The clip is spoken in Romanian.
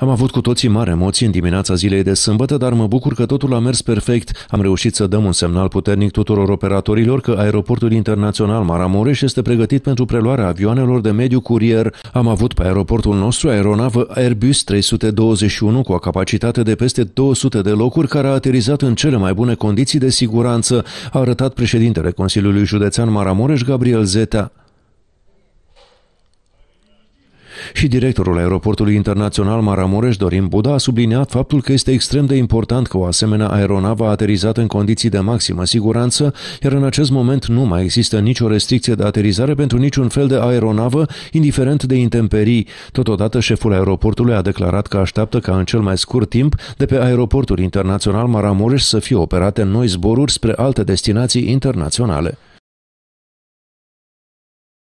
Am avut cu toții mari emoții în dimineața zilei de sâmbătă, dar mă bucur că totul a mers perfect. Am reușit să dăm un semnal puternic tuturor operatorilor că aeroportul internațional Maramureș este pregătit pentru preluarea avioanelor de mediu curier. Am avut pe aeroportul nostru aeronavă Airbus 321 cu o capacitate de peste 200 de locuri care a aterizat în cele mai bune condiții de siguranță, a arătat președintele Consiliului Județean Maramureș Gabriel Zeta. Și directorul aeroportului internațional Maramureș Dorin Buda a subliniat faptul că este extrem de important că o asemenea aeronavă a aterizat în condiții de maximă siguranță, iar în acest moment nu mai există nicio restricție de aterizare pentru niciun fel de aeronavă, indiferent de intemperii. Totodată, șeful aeroportului a declarat că așteaptă ca în cel mai scurt timp de pe aeroportul internațional Maramureș să fie operate noi zboruri spre alte destinații internaționale.